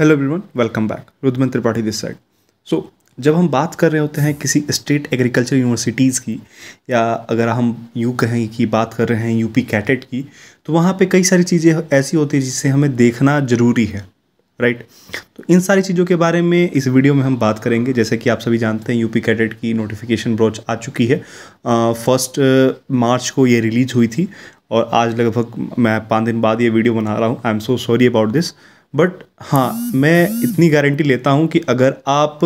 Hello everyone welcome back Rudraman Tripathi this side so जब हम बात कर रहे होते हैं किसी स्टेट एग्रीकल्चर यूनिवर्सिटीज़ की या अगर हम यू कहें कि बात कर रहे हैं यूपी कैटेट की तो वहाँ पे कई सारी चीज़ें ऐसी होती हैं जिससे हमें देखना ज़रूरी है राइट तो इन सारी चीज़ों के बारे में इस वीडियो में हम बात करेंगे जैसे कि आप सभी जानते हैं यूपी कैडेट की नोटिफिकेशन ब्रोच आ चुकी है फर्स्ट मार्च को ये रिलीज़ हुई थी और आज लगभग मैं पाँच दिन बाद ये वीडियो बना रहा हूँ I am so sorry about this but हाँ मैं इतनी गारंटी लेता हूँ कि अगर आप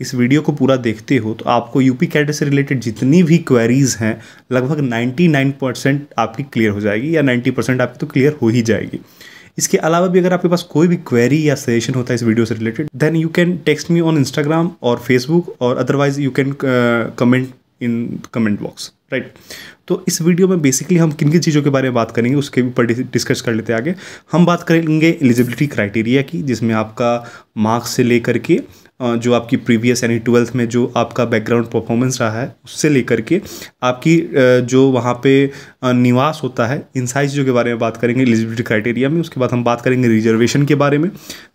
इस वीडियो को पूरा देखते हो तो आपको यूपी कैडर से रिलेटेड जितनी भी क्वेरीज़ हैं लगभग 99 परसेंट आपकी क्लियर हो जाएगी या 90 परसेंट आपकी तो क्लियर हो ही जाएगी इसके अलावा भी अगर आपके पास कोई भी क्वेरी या सजेशन होता है इस वीडियो से related then you can text me on Instagram और फेसबुक और otherwise you can comment in comment box right तो इस वीडियो में बेसिकली हम किन किन चीज़ों के बारे में बात करेंगे उसके ऊपर डिस्कस कर लेते हैं आगे हम बात करेंगे एलिजिबिलिटी क्राइटेरिया की जिसमें आपका मार्क्स से लेकर के जो आपकी प्रीवियस यानी ट्वेल्थ में जो आपका बैकग्राउंड परफॉर्मेंस रहा है उससे लेकर के आपकी जो वहाँ पे निवास होता है इन सारी चीज़ों के बारे में बात करेंगे एलिजिबिलिटी क्राइटेरिया में उसके बाद हम बात करेंगे रिजर्वेशन के बारे में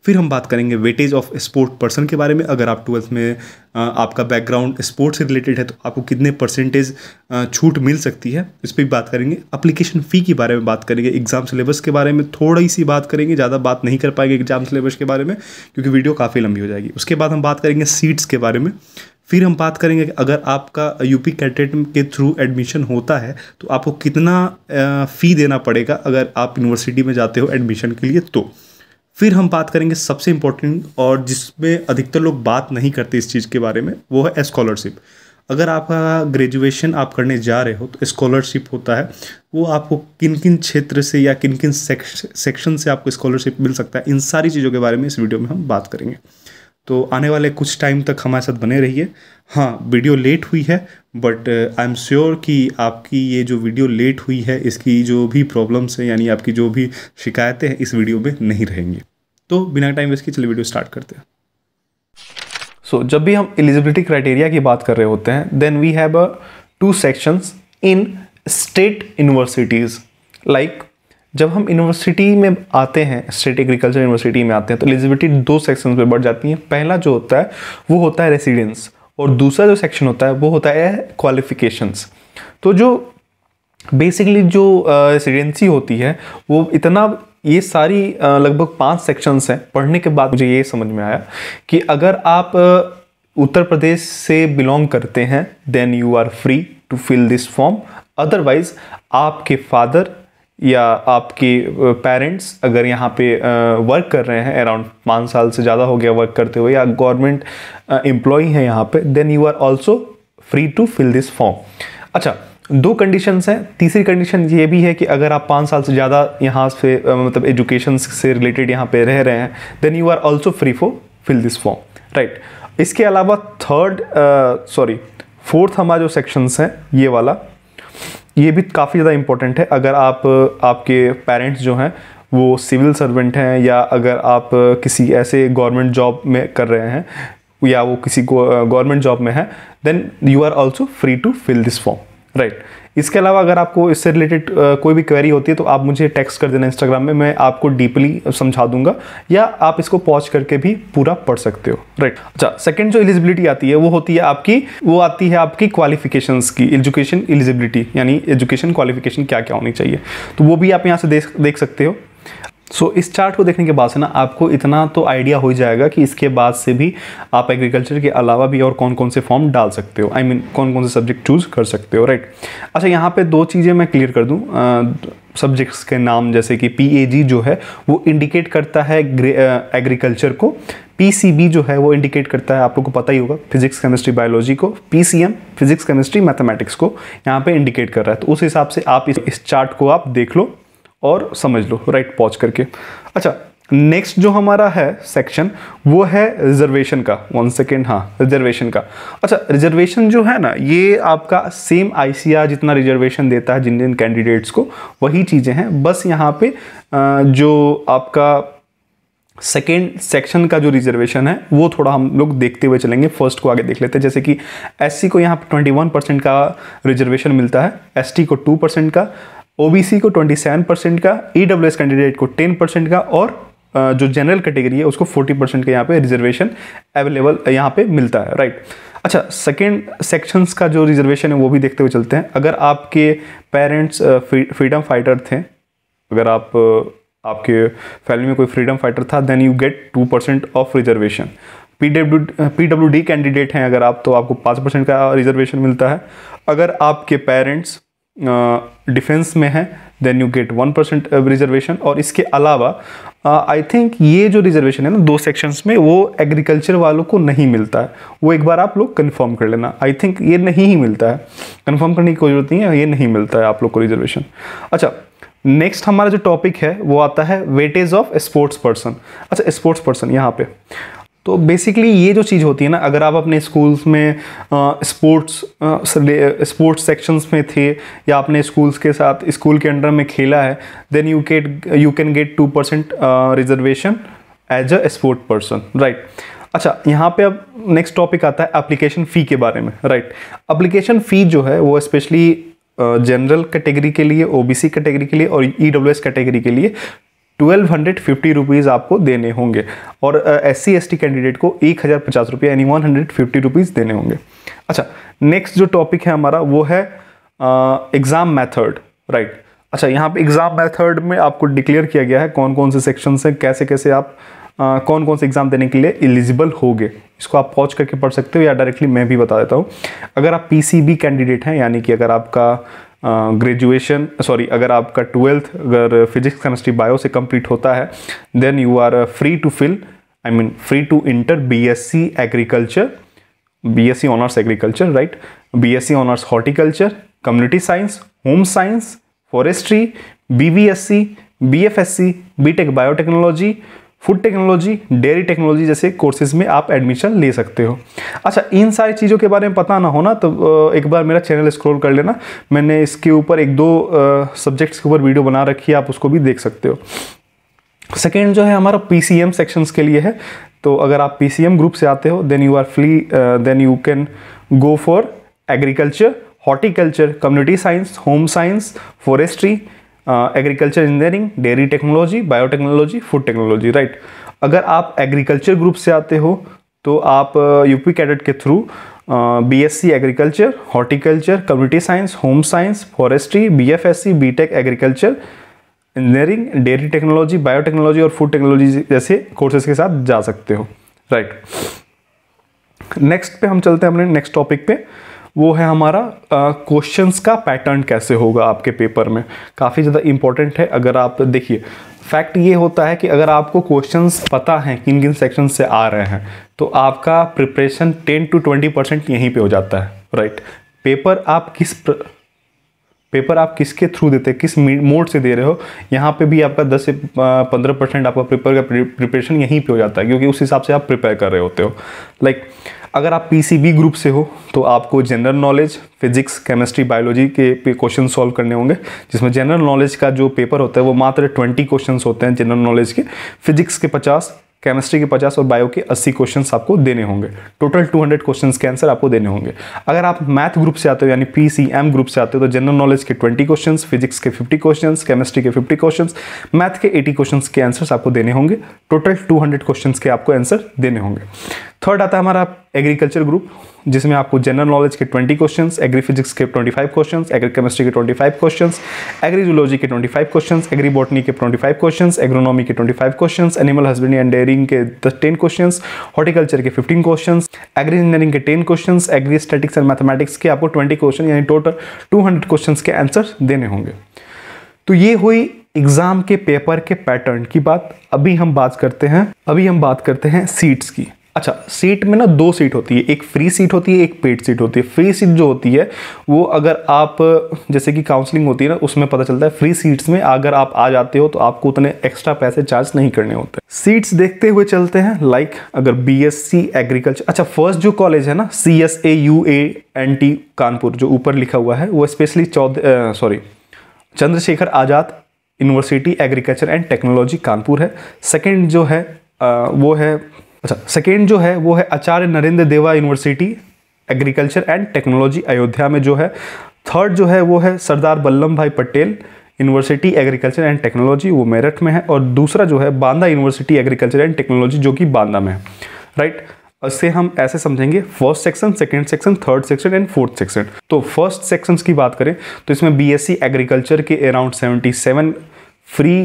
फिर हम बात करेंगे वेटेज ऑफ स्पोर्ट पर्सन के बारे में अगर आप ट्वेल्थ में आपका बैकग्राउंड स्पोर्ट्स से रिलेटेड है तो आपको कितने परसेंटेज छूट मिल सकती है इस पर भी बात करेंगे अप्लीकेशन फ़ी के बारे में बात करेंगे एग्ज़ाम सिलेबस के बारे में थोड़ी सी बात करेंगे ज़्यादा बात नहीं कर पाएंगे एग्ज़ाम सिलेबस के बारे में क्योंकि वीडियो काफ़ी लंबी हो जाएगी उसके बाद हम बात करेंगे सीट्स के बारे में फिर हम बात करेंगे कि अगर आपका यूपी कैडेट के थ्रू एडमिशन होता है तो आपको कितना फ़ी देना पड़ेगा अगर आप यूनिवर्सिटी में जाते हो एडमिशन के लिए तो फिर हम बात करेंगे सबसे इम्पोर्टेंट और जिसमें अधिकतर लोग बात नहीं करते इस चीज़ के बारे में वो है स्कॉलरशिप अगर आपका ग्रेजुएशन आप करने जा रहे हो तो स्कॉलरशिप होता है वो आपको किन किन क्षेत्र से या किन किन सेक्शन से आपको स्कॉलरशिप मिल सकता है इन सारी चीज़ों के बारे में इस वीडियो में हम बात करेंगे तो आने वाले कुछ टाइम तक हमारे साथ बने रहिए हाँ वीडियो लेट हुई है बट आई एम श्योर कि आपकी ये जो वीडियो लेट हुई है इसकी जो भी प्रॉब्लम्स हैं यानी आपकी जो भी शिकायतें हैं इस वीडियो में नहीं रहेंगी तो बिना टाइम वेस्ट के चलिए वीडियो स्टार्ट करते हैं सो जब भी हम एलिजिबिलिटी क्राइटेरिया की बात कर रहे होते हैं then we have a two sections in state universities like जब हम यूनिवर्सिटी में आते हैं स्टेट एग्रीकल्चर यूनिवर्सिटी में आते हैं तो एलिजिबिलिटी दो सेक्शन में बढ़ जाती है पहला जो होता है वो होता है रेसिडेंस और दूसरा जो सेक्शन होता है वो होता है क्वालिफिकेशंस तो जो बेसिकली जो रेसिडेंसी uh, होती है वो इतना ये सारी लगभग पांच सेक्शंस हैं पढ़ने के बाद मुझे ये समझ में आया कि अगर आप उत्तर प्रदेश से बिलोंग करते हैं then you are free to fill this form otherwise आपके फादर या आपके पेरेंट्स अगर यहाँ पे वर्क कर रहे हैं अराउंड पाँच साल से ज़्यादा हो गया वर्क करते हुए या गवर्नमेंट एम्प्लॉय हैं यहाँ पे then you are also free to fill this form अच्छा दो कंडीशंस हैं तीसरी कंडीशन ये भी है कि अगर आप पाँच साल से ज़्यादा यहाँ से मतलब एजुकेशन से रिलेटेड यहाँ पे रह रहे हैं then you are also free for fill this form right इसके अलावा थर्ड सॉरी फोर्थ हमारा जो सेक्शंस हैं ये वाला ये भी काफ़ी ज़्यादा इम्पोर्टेंट है अगर आप आपके पेरेंट्स जो हैं वो सिविल सर्वेंट हैं या अगर आप किसी ऐसे गवर्नमेंट जॉब में कर रहे हैं या वो किसी गवर्नमेंट जॉब में है then you are also free to fill this form right right. इसके अलावा अगर आपको इससे रिलेटेड कोई भी क्वेरी होती है तो आप मुझे टेक्स्ट कर देना इंस्टाग्राम में मैं आपको डीपली समझा दूंगा या आप इसको पॉज करके भी पूरा पढ़ सकते हो राइट right. अच्छा सेकंड जो एलिजिबिलिटी आती है वो होती है आपकी वो आती है आपकी क्वालिफिकेशन की एजुकेशन एलिजिबिलिटी यानी एजुकेशन क्वालिफिकेशन क्या क्या होनी चाहिए तो वो भी आप यहाँ से देख सकते हो सो so, इस चार्ट को देखने के बाद से ना आपको इतना तो आइडिया हो ही जाएगा कि इसके बाद से भी आप एग्रीकल्चर के अलावा भी और कौन कौन से फॉर्म डाल सकते हो आई I मीन mean, कौन कौन से सब्जेक्ट चूज़ कर सकते हो राइट अच्छा यहाँ पे दो चीज़ें मैं क्लियर कर दूँ सब्जेक्ट्स के नाम जैसे कि पी जो है वो इंडिकेट करता है एग्रीकल्चर को पी जो है वो इंडिकेट करता है आप लोग को पता ही होगा फिजिक्स केमिस्ट्री बायोलॉजी को पी फिजिक्स केमिस्ट्री मैथमेटिक्स को यहाँ पे इंडिकेट कर रहा है तो उस हिसाब से आप इस चार्ट को आप देख लो और समझ लो राइट पॉज करके अच्छा नेक्स्ट जो हमारा है सेक्शन वो है रिजर्वेशन का वन सेकेंड हाँ रिजर्वेशन का अच्छा रिजर्वेशन जो है ना ये आपका सेम आईसीआर जितना रिजर्वेशन देता है जिन जिन कैंडिडेट्स को वही चीज़ें हैं बस यहाँ पे जो आपका सेकेंड सेक्शन का जो रिजर्वेशन है वो थोड़ा हम लोग देखते हुए चलेंगे फर्स्ट को आगे देख लेते हैं जैसे कि एससी को यहाँ पर ट्वेंटी वन परसेंट का रिजर्वेशन मिलता है एसटी को टू परसेंट का ओबीसी को 27 परसेंट का ई e कैंडिडेट को 10 परसेंट का और जो जनरल कैटेगरी है उसको 40 परसेंट का यहाँ पे रिजर्वेशन अवेलेबल यहाँ पे मिलता है राइट अच्छा सेकेंड सेक्शंस का जो रिजर्वेशन है वो भी देखते हुए चलते हैं अगर आपके पेरेंट्स फ्रीडम फाइटर थे अगर आप आपके फैमिली में कोई फ्रीडम फाइटर था then you get two percent of reservation P W P W D candidate हैं अगर आप तो आपको पाँच परसेंट का रिजर्वेशन मिलता है अगर आपके पेरेंट्स डिफेंस में है then you get one percent reservation और इसके अलावा आई थिंक ये जो रिजर्वेशन है ना दो सेक्शंस में वो एग्रीकल्चर वालों को नहीं मिलता है वो एक बार आप लोग कन्फर्म कर लेना आई थिंक ये नहीं ही मिलता है कन्फर्म करने की कोई ज़रूरत नहीं है ये नहीं मिलता है आप लोग को रिजर्वेशन अच्छा नेक्स्ट हमारा जो टॉपिक है वो आता है वेटेज ऑफ स्पोर्ट्स पर्सन अच्छा स्पोर्ट्स पर्सन यहाँ पे तो बेसिकली ये जो चीज़ होती है ना अगर आप अपने स्कूल्स में स्पोर्ट्स स्पोर्ट्स सेक्शंस में थे या आपने स्कूल्स के साथ स्कूल के अंडर में खेला है then you get you can get two percent reservation as a sport person right अच्छा यहाँ पे अब नेक्स्ट टॉपिक आता है एप्लीकेशन फ़ी के बारे में राइट एप्लीकेशन फ़ी जो है वो स्पेशली जनरल कैटेगरी के लिए ओबीसी कैटेगरी के लिए और ईडब्ल्यूएस e कैटेगरी के लिए ट्वेल्व हंड्रेड फिफ्टी रुपीज़ आपको देने होंगे और S C S T candidate को एक हज़ार पचास रुपये यानी वन हंड्रेड फिफ्टी रुपीज़ देने होंगे अच्छा नेक्स्ट जो टॉपिक है हमारा वो है एग्ज़ाम मैथड राइट अच्छा यहाँ पे एग्ज़ाम मैथड में आपको डिक्लेयर किया गया है कौन कौन से सेक्शन से कैसे कैसे आप आ, कौन कौन से एग्ज़ाम देने के लिए एलिजिबल गए इसको आप पॉज करके पढ़ सकते हो या डायरेक्टली मैं भी बता देता हूँ अगर आप पी कैंडिडेट हैं यानी कि अगर आपका ग्रेजुएशन सॉरी अगर आपका ट्वेल्थ अगर फिजिक्स केमिस्ट्री बायो से कंप्लीट होता है then you are free to fill I mean free to inter BSc agriculture BSc honours agriculture right BSc honours horticulture community science home science forestry BBSc BFSc BTech biotechnology food technology dairy technology जैसे courses में आप admission ले सकते हो अच्छा इन सारी चीज़ों के बारे में पता ना हो ना तो एक बार मेरा चैनल स्क्रॉल कर लेना मैंने इसके ऊपर एक दो सब्जेक्ट्स के ऊपर वीडियो बना रखी है आप उसको भी देख सकते हो सेकेंड जो है हमारा पी सी एम सेक्शंस के लिए है तो अगर आप पी सी एम ग्रुप से आते हो then you are free then you can go for agriculture horticulture community science home science forestry agriculture engineering dairy technology biotechnology food technology right अगर आप एग्रीकल्चर ग्रुप से आते हो तो आप यूपी uh, कैडेट के through B S C agriculture horticulture community science home science forestry B F S C B tech agriculture engineering dairy technology biotechnology और food technology जैसे कोर्सेज के साथ जा सकते हो राइट right. नेक्स्ट पे हम चलते हैं अपने नेक्स्ट टॉपिक पे वो है हमारा क्वेश्चंस का पैटर्न कैसे होगा आपके पेपर में काफ़ी ज़्यादा इंपॉर्टेंट है अगर आप देखिए फैक्ट ये होता है कि अगर आपको क्वेश्चंस पता हैं किन किन सेक्शन से आ रहे हैं तो आपका preparation ten to twenty percent यहीं पर हो जाता है राइट पेपर आप किस प्र... पेपर आप किसके थ्रू देते हैं किस मोड से दे रहे हो यहाँ पे भी आपका 10 से 15 परसेंट आपका पेपर का प्रिपरेशन यहीं पे हो जाता है क्योंकि उस हिसाब से आप प्रिपेयर कर रहे होते हो लाइक like, अगर आप पी ग्रुप से हो तो आपको general knowledge physics chemistry biology के पे क्वेश्चन सॉल्व करने होंगे जिसमें जनरल नॉलेज का जो पेपर होता है वो मात्र ट्वेंटी क्वेश्चन होते हैं जनरल नॉलेज के फिजिक्स के पचास केमिस्ट्री के 50 और बायो के 80 क्वेश्चंस आपको देने होंगे टोटल 200 क्वेश्चन के आंसर आपको देने होंगे अगर आप मैथ ग्रुप से आते हो यानी पी सी एम ग्रुप से आते हो तो जनरल नॉलेज के ट्वेंटी क्वेश्चन फिजिक्स के फिफ्टी क्वेश्चन केमिस्ट्री के फिफ्टी क्वेश्चन मैथ के एटी क्वेश्चन के आंसर आपको देने होंगे टोटल टू हंड्रेड के आपको आंसर देने होंगे थर्ड आता है हमारा एग्रीकल्चर ग्रुप जिसमें आपको जनरल नॉलेज के 20 क्वेश्चन एग्री फिजिक्स के 25 क्वेश्चन एग्री केमिस्ट्री के 25 क्वेश्चन एग्री जूलॉजी के 25 क्वेश्चन एग्री बॉटनी के 25 क्वेश्चन एग्रोनॉमी के 25 question animal husbandry and dairying के टेन क्वेश्चन हॉर्टिकल्चर के 15 क्वेश्चन एग्री इंजीनियरिंग के 10 question agri statics and mathematics के आपको ट्वेंटी क्वेश्चन यानी टोटल टू क्वेश्चन के आंसर देने होंगे तो ये हुई एग्ज़ाम के पेपर के पैटर्न की बात अभी हम बात करते हैं अभी हम बात करते हैं सीट्स की अच्छा सीट में ना दो सीट होती है एक फ्री सीट होती है एक पेड सीट होती है फ्री सीट जो होती है वो अगर आप जैसे कि काउंसलिंग होती है ना उसमें पता चलता है फ्री सीट्स में अगर आप आ जाते हो तो आपको उतने एक्स्ट्रा पैसे चार्ज नहीं करने होते सीट्स देखते हुए चलते हैं लाइक अगर बी एग्रीकल्चर अच्छा फर्स्ट जो कॉलेज है ना C S A U A N T Kanpur जो ऊपर लिखा हुआ है वो स्पेशली चौदह sorry Chandrashekhar Azad university agriculture and technology Kanpur है सेकेंड जो है आ, वो है अच्छा सेकेंड जो है वो है Acharya Narendra Deva university agriculture and technology Ayodhya में जो है थर्ड जो है वो है Sardar Vallabh Bhai Patel university agriculture and technology वो मेरठ में है और दूसरा जो है Banda university agriculture and technology जो कि बांदा में है राइट इससे हम ऐसे समझेंगे first section second section third section and fourth section तो फर्स्ट सेक्शंस की बात करें तो इसमें बीएससी एग्रीकल्चर के अराउंड 77 फ्री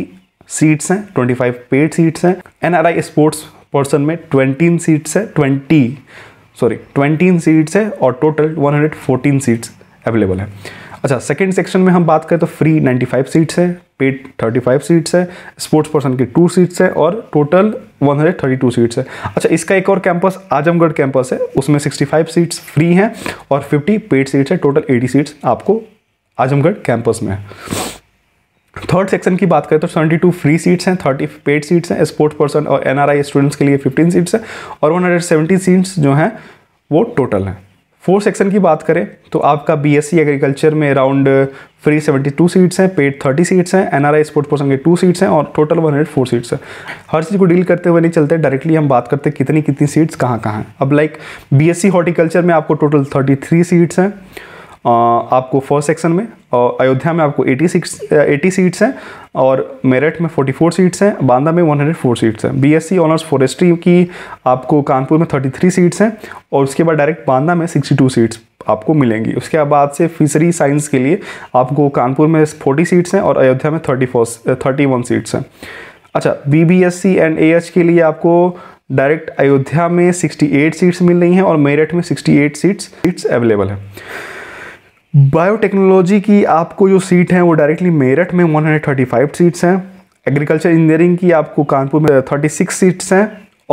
सीट्स हैं 25 पेड सीट्स हैं एनआरआई स्पोर्ट्स पर्सन में ट्वेंटीन सीट्स है ट्वेंटी सॉरी ट्वेंटीन सीट्स है और टोटल 114 सीट्स अवेलेबल है अच्छा सेकेंड सेक्शन में हम बात करें तो फ्री 95 सीट्स है पेड 35 सीट्स है स्पोर्ट्स पर्सन की टू सीट्स है और टोटल 132 सीट्स है अच्छा इसका एक और कैंपस आजमगढ़ कैंपस है उसमें 65 सीट्स फ्री हैं और 50 पेड सीट्स है टोटल 80 सीट्स आपको आजमगढ़ कैंपस में है थर्ड सेक्शन की बात करें तो 72 फ्री सीट्स हैं 30 पेड सीट्स हैं स्पोर्ट्स पर्सन और एनआरआई स्टूडेंट्स के लिए 15 सीट्स हैं और 170 सीट्स जो हैं वो टोटल हैं फोर्थ सेक्शन की बात करें तो आपका बीएससी एग्रीकल्चर में अराउंड फ्री 72 सीट्स हैं पेड 30 सीट्स हैं एनआरआई स्पोर्ट्स पर्सन के टू सीट्स हैं और टोटल फोर सीट्स हैं हर चीज़ को डील करते हुए नहीं चलते डायरेक्टली हम बात करते हैं कितनी कितनी सीट्स कहाँ कहाँ हैं अब लाइक सी हॉर्टिकल्चर में आपको टोटल थ्री सीट्स हैं आपको फर्स्ट सेक्शन में और अयोध्या में आपको 86 80 सीट्स हैं और मेरठ में 44 सीट्स हैं बांदा में 104 सीट्स हैं बीएससी ऑनर्स फॉरेस्ट्री की आपको कानपुर में 33 सीट्स हैं और उसके बाद डायरेक्ट बांदा में 62 सीट्स आपको मिलेंगी उसके बाद से फिशरी साइंस के लिए आपको कानपुर में 40 सीट्स हैं और अयोध्या में थर्टी थर्टी वन सीट्स हैं अच्छा B B S C and A H के लिए आपको डायरेक्ट अयोध्या में 68 सीट्स मिल रही हैं और मेरठ में 68 सीट्स सीट्स अवेलेबल हैं बायोटेक्नोलॉजी की आपको जो सीट हैं वो डायरेक्टली मेरठ में 135 सीट्स हैं एग्रीकल्चर इंजीनियरिंग की आपको कानपुर में 36 सीट्स हैं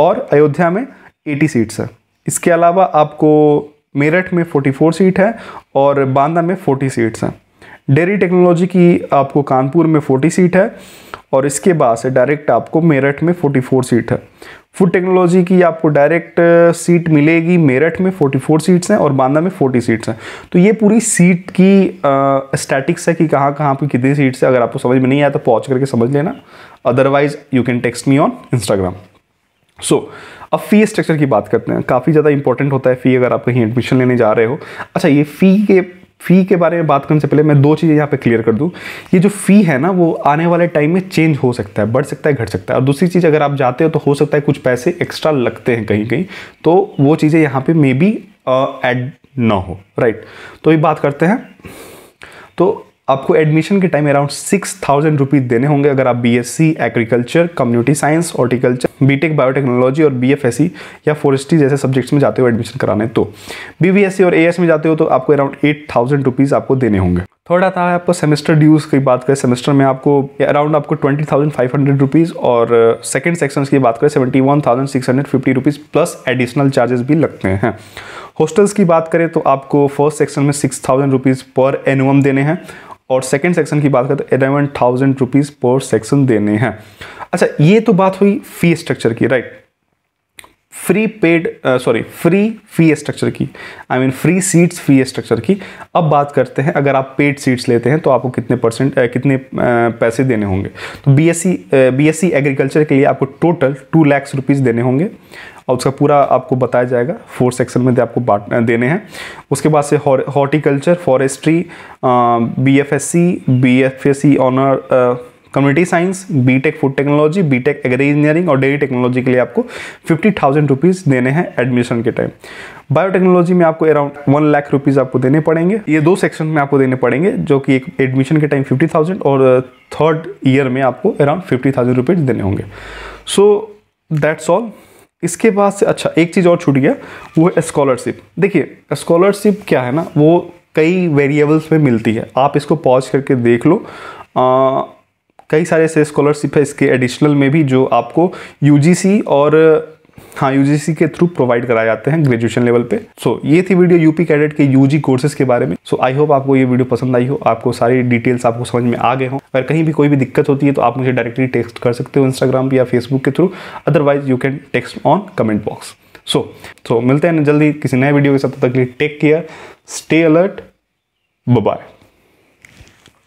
और अयोध्या में 80 सीट्स हैं इसके अलावा आपको मेरठ में 44 सीट है और बांदा में 40 सीट्स हैं डेयरी टेक्नोलॉजी की आपको कानपुर में 40 सीट है और इसके बाद से डायरेक्ट आपको मेरठ में 44 सीट है फूड टेक्नोलॉजी की आपको डायरेक्ट सीट uh, मिलेगी मेरठ में 44 सीट्स हैं और बांदा में 40 सीट्स हैं तो ये पूरी सीट की स्टैटिक्स uh, है कि कहाँ कहाँ पर कितनी सीट्स है अगर आपको समझ में नहीं आया तो पहुँच करके समझ लेना otherwise you can text me on Instagram so अब फ़ी स्ट्रक्चर की बात करते हैं काफ़ी ज़्यादा इंपॉर्टेंट होता है फ़ी अगर आप कहीं एडमिशन लेने जा रहे हो अच्छा ये फ़ी के फ़ी के बारे में बात करने से पहले मैं दो चीज़ें यहाँ पे क्लियर कर दूँ ये जो फ़ी है ना वो आने वाले टाइम में चेंज हो सकता है बढ़ सकता है घट सकता है और दूसरी चीज़ अगर आप जाते हो तो हो सकता है कुछ पैसे एक्स्ट्रा लगते हैं कहीं कहीं तो वो चीज़ें यहाँ पर मे बी एड ना हो राइट तो ये बात करते हैं तो आपको एडमिशन के time around six thousand rupees देने होंगे अगर आप BSc agriculture community science horticulture BTech biotechnology और बीएफएससी या फॉरेस्ट्री जैसे सब्जेक्ट्स में जाते हो एडमिशन कराने तो बीबीएससी और एएस में जाते हो तो आपको अराउंड एट थाउजेंड रुपीज़ आपको देने होंगे थोड़ा था आपको सेमेस्टर ड्यूज की बात करें सेमेस्टर में आपको अराउंड आपको twenty thousand five hundred rupees और सेकेंड uh, सेक्शन की बात करें seventy one thousand six hundred fifty rupees plus additional charges भी लगते हैं हॉस्टल्स की बात करें तो आपको फर्स्ट सेक्शन में six thousand rupees per annum देने हैं और सेकेंड सेक्शन की बात करें तो eleven thousand rupees per section देने हैं अच्छा ये तो बात हुई फ़ी स्ट्रक्चर की right free paid sorry free fee structure की I mean free seats fee structure की अब बात करते हैं अगर आप पेड सीट्स लेते हैं तो आपको कितने परसेंट uh, कितने uh, पैसे देने होंगे तो बीएससी बीएससी एग्रीकल्चर के लिए आपको टोटल टू लैक्स रुपीज़ देने होंगे और उसका पूरा आपको बताया जाएगा फोर सेक्शन में दे आपको बांट देने हैं उसके बाद से horticulture forestry B F S C B F S C honour community science B tech food technology B tech agri engineering और डेयरी टेक्नोलॉजी के लिए आपको फिफ्टी थाउजेंड रुपीज़ देने हैं एडमिशन के टाइम बायोटेक्नोलॉजी में आपको अराउंड वन लाख रुपीज़ आपको देने पड़ेंगे ये दो सेक्शन में आपको देने पड़ेंगे जो कि एक एडमिशन के टाइम फिफ्टी थाउजेंड और थर्ड ईयर में आपको अराउंड फिफ्टी थाउजेंड रुपीज़ देने होंगे सो दैट्स ऑल इसके बाद से अच्छा एक चीज़ और छूट गया वो है स्कॉलरशिप देखिए स्कॉलरशिप क्या है ना वो कई वेरिएबल्स में मिलती है आप इसको पॉज करके देख लो आ, कई सारे ऐसे स्कॉलरशिप है इसके एडिशनल में भी जो आपको यूजीसी और हाँ यू के थ्रू प्रोवाइड कराए जाते हैं ग्रेजुएशन लेवल पे सो so, ये थी वीडियो यूपी कैडेट के यूजी कोर्सेज के बारे में सो आई होप आपको ये वीडियो पसंद आई हो आपको सारी डिटेल्स आपको समझ में आ गए हो अगर कहीं भी कोई भी दिक्कत होती है तो आप मुझे डायरेक्टली टेक्स्ट कर सकते हो इंस्टाग्राम या फेसबुक के through otherwise you can text on comment box so so मिलते हैं जल्दी किसी नए वीडियो के साथ तक लिए take care stay alert bye